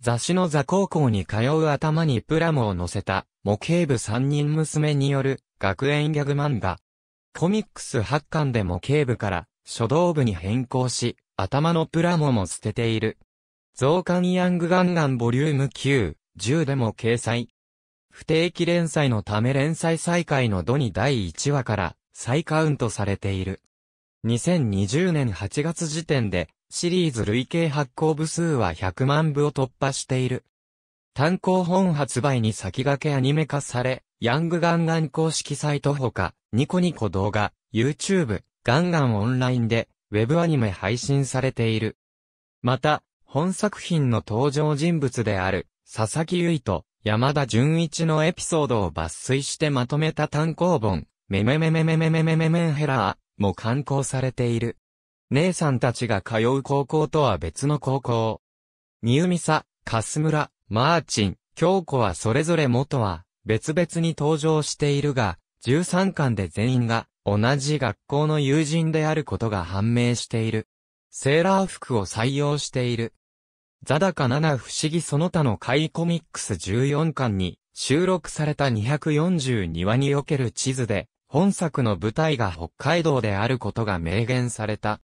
雑誌の座高校に通う頭にプラモを乗せた、模型部三人娘による、学園ギャグ漫画。コミックス発巻で模型部から、書道部に変更し、頭のプラモも捨てている。増刊ヤングガンガンボリューム9、10でも掲載。不定期連載のため連載再開の度に第1話から再カウントされている。2020年8月時点でシリーズ累計発行部数は100万部を突破している。単行本発売に先駆けアニメ化され、ヤングガンガン公式サイトほか、ニコニコ動画、YouTube、ガンガンオンラインで、ウェブアニメ配信されている。また、本作品の登場人物である、佐々木優と山田純一のエピソードを抜粋してまとめた単行本、メメメメメメメメメメンヘラーも刊行されている。姉さんたちが通う高校とは別の高校。ニウミサ、カスムラ、マーチン、京子はそれぞれ元は別々に登場しているが、13巻で全員が同じ学校の友人であることが判明している。セーラー服を採用している。ザダカ7不思議その他の回コミックス14巻に収録された242話における地図で、本作の舞台が北海道であることが明言された。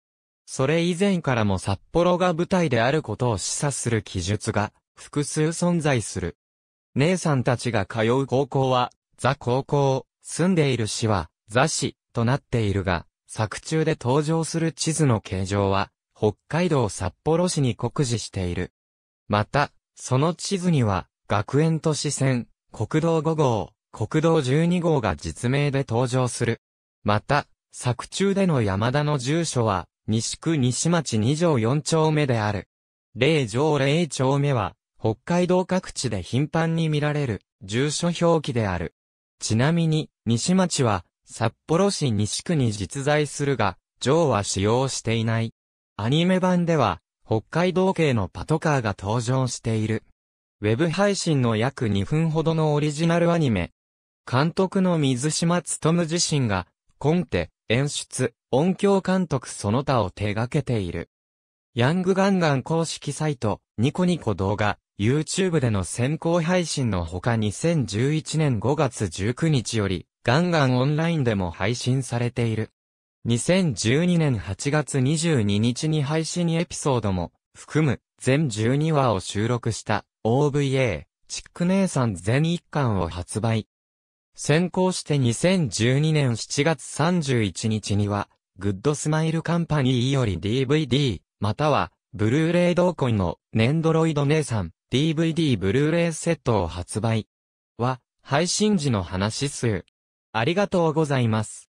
それ以前からも札幌が舞台であることを示唆する記述が複数存在する。姉さんたちが通う高校は、ザ高校、住んでいる市は、ザ市となっているが、作中で登場する地図の形状は、北海道札幌市に酷似している。また、その地図には、学園都市線、国道5号、国道12号が実名で登場する。また、作中での山田の住所は、西区西町2条4丁目である。0条0丁目は、北海道各地で頻繁に見られる、住所表記である。ちなみに、西町は、札幌市西区に実在するが、上は使用していない。アニメ版では、北海道系のパトカーが登場している。ウェブ配信の約2分ほどのオリジナルアニメ。監督の水島む自身が、コンテ、演出、音響監督その他を手掛けている。ヤングガンガン公式サイト、ニコニコ動画、YouTube での先行配信のほか2011年5月19日より、ガンガンオンラインでも配信されている。2012年8月22日に配信エピソードも、含む、全12話を収録した、OVA、チック姉さん全1巻を発売。先行して2012年7月31日には、グッドスマイルカンパニーより DVD、または、ブルーレイ同梱の、ネンドロイド姉さん、DVD ブルーレイセットを発売。は、配信時の話数。ありがとうございます。